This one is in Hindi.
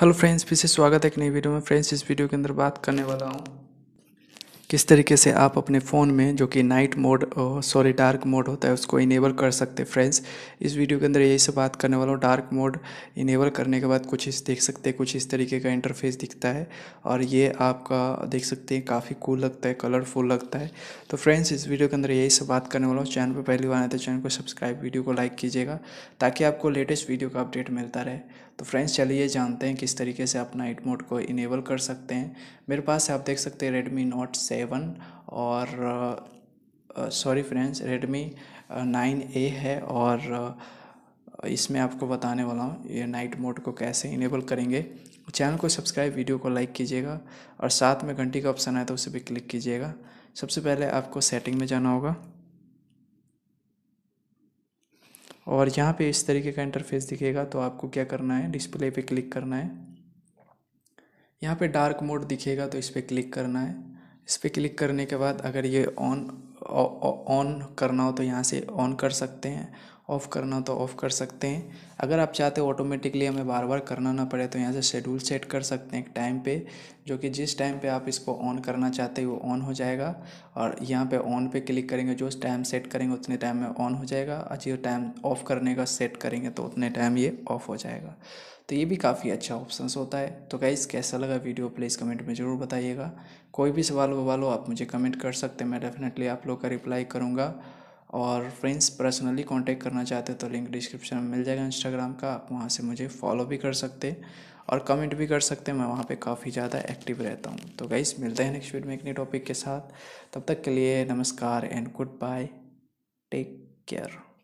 हेलो फ्रेंड्स फिर से स्वागत है एक नई वीडियो में फ्रेंड्स इस वीडियो के अंदर बात करने वाला हूँ किस तरीके से आप अपने फ़ोन में जो कि night mode sorry dark mode होता है उसको इनेबल कर सकते हैं फ्रेंड्स इस वीडियो के अंदर यही से बात करने वाला हूँ डार्क मोड इनेबल करने के बाद कुछ इस देख सकते हैं कुछ इस तरीके का इंटरफेस दिखता है और ये आपका देख सकते हैं काफ़ी कूल लगता है कलरफुल लगता है तो फ्रेंड्स इस वीडियो के अंदर यही से बात करने वाला हूँ चैनल पर पहली बार आए तो चैनल को सब्सक्राइब वीडियो को लाइक कीजिएगा ताकि आपको लेटेस्ट वीडियो का अपडेट मिलता रहे तो फ्रेंड्स चलिए जानते हैं किस तरीके से आप नाइट मोड को इनेबल कर सकते हैं मेरे पास आप देख सकते हैं रेडमी नोट से सेवन और sorry friends Redmi nine A है और इसमें आपको बताने वाला हूँ ये नाइट मोड को कैसे इनेबल करेंगे चैनल को सब्सक्राइब वीडियो को लाइक कीजिएगा और साथ में घंटी का ऑप्शन आया तो उसे भी क्लिक कीजिएगा सबसे पहले आपको सेटिंग में जाना होगा और यहाँ पे इस तरीके का इंटरफेस दिखेगा तो आपको क्या करना है डिस्प्ले पे क्लिक करना है यहाँ पे डार्क मोड दिखेगा तो इस पर क्लिक करना है इस पर क्लिक करने के बाद अगर ये ऑन ऑन करना हो तो यहाँ से ऑन कर सकते हैं ऑफ़ करना तो ऑफ़ कर सकते हैं अगर आप चाहते हो ऑटोमेटिकली हमें बार बार करना ना पड़े तो यहाँ से शेड्यूल सेट कर सकते हैं टाइम पे जो कि जिस टाइम पे आप इसको ऑन करना चाहते हो वो ऑन हो जाएगा और यहाँ पे ऑन पे क्लिक करेंगे जो टाइम सेट करेंगे उतने टाइम में ऑन हो जाएगा और जो टाइम ऑफ़ करने का सेट करेंगे तो उतने टाइम ये ऑफ़ हो जाएगा तो ये भी काफ़ी अच्छा ऑप्शन होता है तो गाइज़ कैसा लगा वीडियो प्लीज़ कमेंट में ज़रूर बताइएगा कोई भी सवाल ववाल हो आप मुझे कमेंट कर सकते हैं मैं डेफिनेटली आप लोग का रिप्लाई करूँगा और फ्रेंड्स पर्सनली कांटेक्ट करना चाहते हो तो लिंक डिस्क्रिप्शन में मिल जाएगा इंस्टाग्राम का आप वहाँ से मुझे फॉलो भी कर सकते हैं और कमेंट भी कर सकते हैं मैं वहाँ पे काफ़ी ज़्यादा एक्टिव रहता हूँ तो गाइस मिलते हैं नेक्स्ट वीडियो में एक नए टॉपिक के साथ तब तक के लिए नमस्कार and goodbye take care